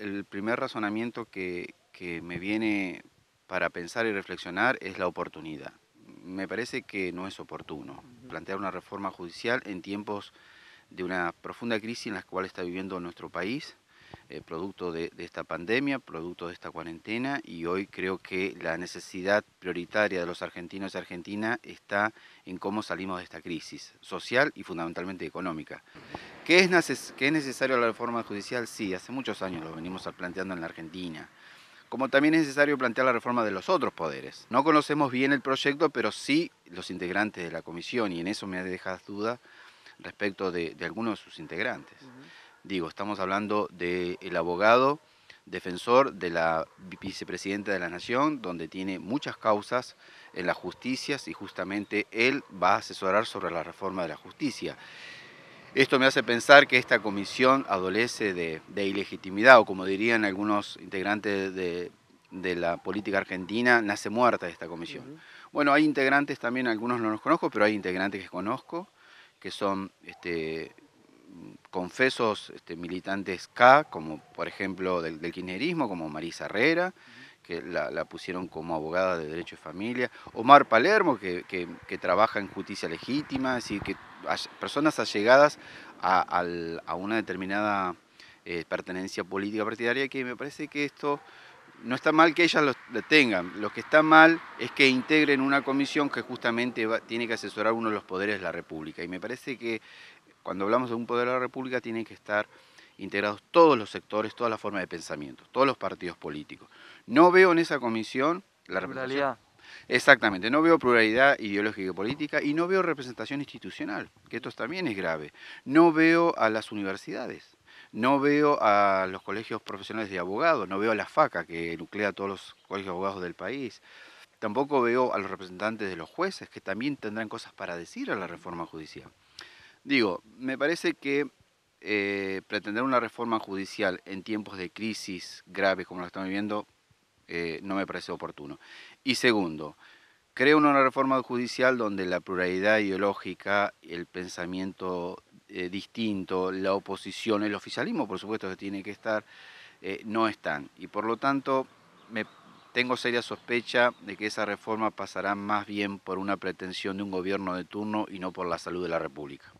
el primer razonamiento que, me viene para pensar y reflexionar es la oportunidad. Me parece que no es oportuno plantear una reforma judicial en tiempos de una profunda crisis en la cual está viviendo nuestro país, eh, producto de, esta pandemia, producto de esta cuarentena, y hoy creo que la necesidad prioritaria de los argentinos y Argentina está en cómo salimos de esta crisis social y fundamentalmente económica. ¿Qué es, neces es necesario la reforma judicial? Sí, hace muchos años lo venimos planteando en la Argentina como también es necesario plantear la reforma de los otros poderes. No conocemos bien el proyecto, pero sí los integrantes de la comisión, y en eso me dejas duda respecto de, algunos de sus integrantes. Digo, estamos hablando del abogado defensor de la vicepresidenta de la Nación, donde tiene muchas causas en las justicias y justamente él va a asesorar sobre la reforma de la justicia. Esto me hace pensar que esta comisión adolece de, de ilegitimidad o como dirían algunos integrantes de, la política argentina, nace muerta esta comisión. Bueno, hay integrantes también, algunos no los conozco, pero hay integrantes que conozco, que son este, confesos este, militantes K, como por ejemplo del, kirchnerismo, como Marisa Herrera, que la, pusieron como abogada de Derecho de Familia, Omar Palermo, que, trabaja en justicia legítima, es decir, que personas allegadas a, una determinada eh, pertenencia política partidaria, que me parece que esto no está mal que ellas lo tengan, lo que está mal es que integren una comisión que justamente tiene que asesorar uno de los poderes de la República. Y me parece que cuando hablamos de un poder de la República tienen que estar integrados todos los sectores, todas las formas de pensamiento, todos los partidos políticos. No veo en esa comisión la pluralidad. Exactamente, no veo pluralidad ideológica y política y no veo representación institucional, que esto también es grave. No veo a las universidades, no veo a los colegios profesionales de abogados, no veo a la FACA que nuclea todos los colegios de abogados del país. Tampoco veo a los representantes de los jueces que también tendrán cosas para decir a la reforma judicial. Digo, me parece que eh, pretender una reforma judicial en tiempos de crisis graves como la estamos viviendo eh, no me parece oportuno. Y segundo, creo en una reforma judicial donde la pluralidad ideológica, el pensamiento eh, distinto, la oposición, el oficialismo por supuesto que tiene que estar, no están. Y por lo tanto, me tengo seria sospecha de que esa reforma pasará más bien por una pretensión de un gobierno de turno y no por la salud de la República.